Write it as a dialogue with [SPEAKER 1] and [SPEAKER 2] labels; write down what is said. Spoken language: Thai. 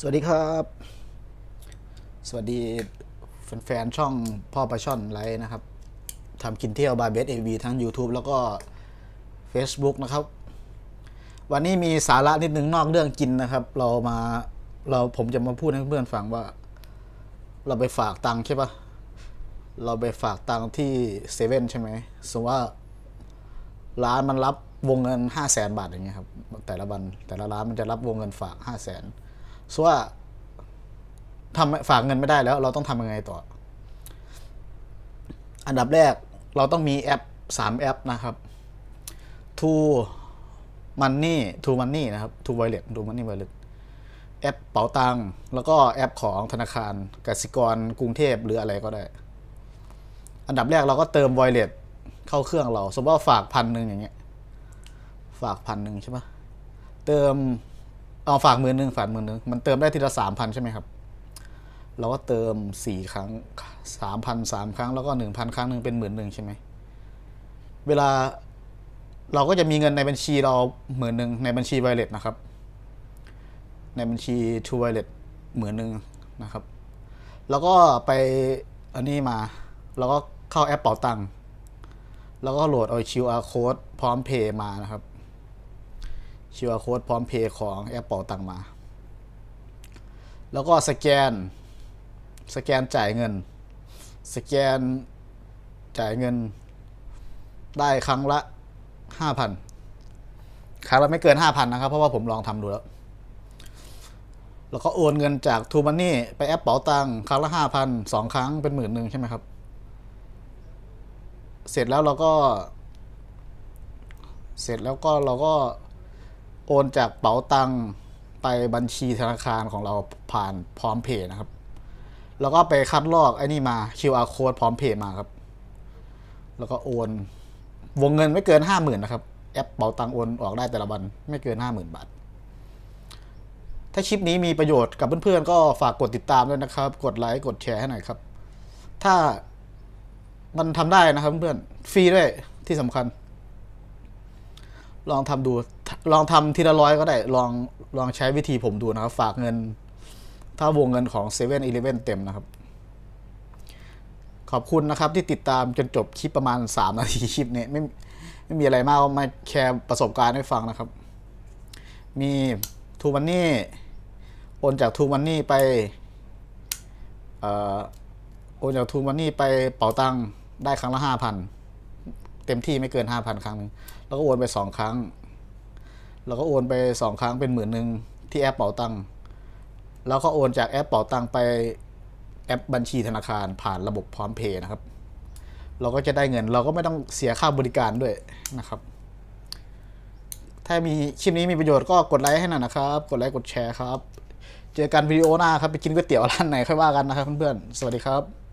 [SPEAKER 1] สวัสดีครับ สวัสดี แฟนๆช่องพ่อปลาช่อนไลท์นะครับทำกินเที่ยวบายเบสเอวีทั้ง YouTube แล้วก็ Facebook นะครับ วันนี้มีสาระนิดนึงนอกเรื่องกินนะครับ เรามาเราผมจะมาพูดให้เพื่อนฟังว่า เราไปฝากตังค์ใช่ปะเราไปฝากตังค์ที่เซเว่นใช่ไหมสมมติว่า ร้านมันรับวงเงินห้าแสนบาทอย่างเงี้ยครับแต่ละบันแต่ละร้านมันจะรับวงเงินฝากห้าแสนสว่าทำฝากเงินไม่ได้แล้ว เราต้องทำยังไงต่อ อันดับแรกเราต้องมีแอป 3 แอปนะครับ True Money True Money นะครับ True Wallet True Money Wallet แอปเป๋าตังค์แล้วก็แอปของธนาคารกสิกรกรุงเทพหรืออะไรก็ได้ อันดับแรกเราก็เติม Wallet เข้าเครื่องเราสมมติว่าฝากพันหนึ่งอย่างเงี้ยฝากพันหนึ่งใช่ปะเติมเอาฝากหมื่นหนึ่งฝากหมื่นหนึ่งมันเติมได้ทีละสามพันใช่ไหมครับเราก็เติมสี่ครั้งสามพันสามครั้งแล้วก็หนึ่งพันครั้งหนึ่งเป็นหมื่นหนึ่งใช่ไหมเวลาเราก็จะมีเงินในบัญชีเราหมื่นหนึ่งในบัญชีไวเลตนะครับ ในบัญชีทูไวเลตหมื่นหนึ่งนะครับ แล้วก็ไปอันนี้มาแล้วก็เข้าแอปเป่าตังค์แล้วก็โหลดเอา QR code พร้อมเพย์มานะครับ QR Code พร้อมเพย์ของแอปเป่าตังมา แล้วก็สแกน สแกนจ่ายเงิน สแกนจ่ายเงิน ได้ครั้งละ 5,000 ครั้งละไม่เกิน 5,000 นะครับ เพราะว่าผมลองทำดูแล้ว แล้วก็โอนเงินจากทูมันนี่ไปแอปเป๋าตังครั้งละ 5,000 2ครั้งเป็นหมื่นหนึ่งใช่ไหมครับ เสร็จแล้วเราก็ เสร็จแล้วก็เราก็โอนจากเป๋าตังไปบัญชีธนาคารของเราผ่านพร้อมเพย์นะครับ แล้วก็ไปคัดลอกไอ้นี่มา QR code พร้อมเพย์มาครับ แล้วก็โอนวงเงินไม่เกินห้าหมื่นนะครับ แอปเป๋าตังโอนออกได้แต่ละวันไม่เกินห้าหมื่นบาท ถ้าคลิปนี้มีประโยชน์กับเพื่อนๆ ก็ฝากกดติดตามด้วยนะครับ กดไลค์กดแชร์ให้หน่อยครับ ถ้ามันทำได้นะครับ เพื่อนๆฟรีด้วยที่สำคัญ ลองทำดูลองทำทีละร้อยก็ได้ลองลองใช้วิธีผมดูนะครับ ฝากเงิน ถ้าวงเงินของ7 e เ e ่ e อีเเต็มนะครับ ขอบคุณนะครับที่ติดตามจนจบคลิปประมาณ 3 นาทีคลิปนี้ไม่ไม่มีอะไรมากมาแชร์ประสบการณ์ให้ฟังนะครับ มีทูมันนี่โอนจากทูมันนี่ไปโอนจากทูมันนี่ไปเป่าตังได้ครั้งละห้าพันเต็มที่ไม่เกินห้าพันครั้ง แล้วก็โอนไปสองครั้งเราก็โอนไปสองครั้งเป็นหมื่นหนึ่งที่แอปเป๋าตังค์แล้วก็โอนจากแอปเป๋าตังค์ไปแอปบัญชีธนาคารผ่านระบบพร้อมเพย์นะครับ เราก็จะได้เงินเราก็ไม่ต้องเสียค่าบริการด้วยนะครับ ถ้ามีคลิปนี้มีประโยชน์ก็กดไลค์ให้หน่อยนะครับ กดไลค์กดแชร์ครับ เจอกันวิดีโอหน้าครับไปกินก๋วยเตี๋ยวร้านไหน ค่อยว่ากันนะครับเพื่อนๆสวัสดีครับ